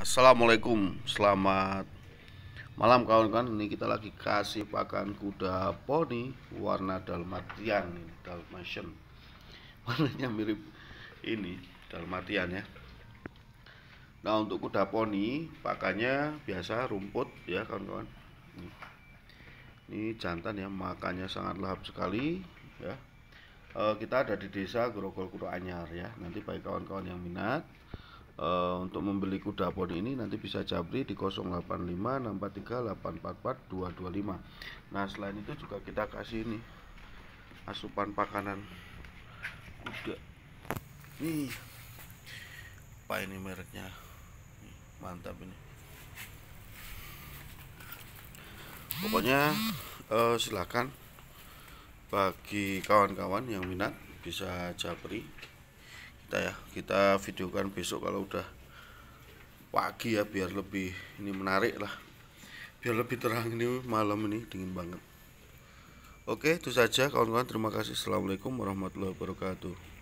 Assalamualaikum, selamat malam kawan-kawan. Ini kita lagi kasih pakan kuda poni warna dalmatian, ini dalmatian. Warnanya mirip ini dalmatian ya. Nah untuk kuda poni pakannya biasa rumput ya kawan-kawan. Ini. ini jantan ya, makannya sangat lahap sekali ya. Eh, kita ada di desa Grogol Kuro Anyar ya. Nanti bagi kawan-kawan yang minat uh, untuk membeli kuda poni ini nanti bisa Jabri di 085 844 225. Nah, selain itu juga kita kasih ini asupan pakanan kuda. Nih. Apa ini mereknya? mantap ini. Pokoknya uh, silakan bagi kawan-kawan yang minat bisa Jabri kita ya kita videokan besok kalau udah pagi ya biar lebih ini menarik lah biar lebih terang ini malam ini dingin banget oke itu saja kawan-kawan terima kasih assalamualaikum warahmatullahi wabarakatuh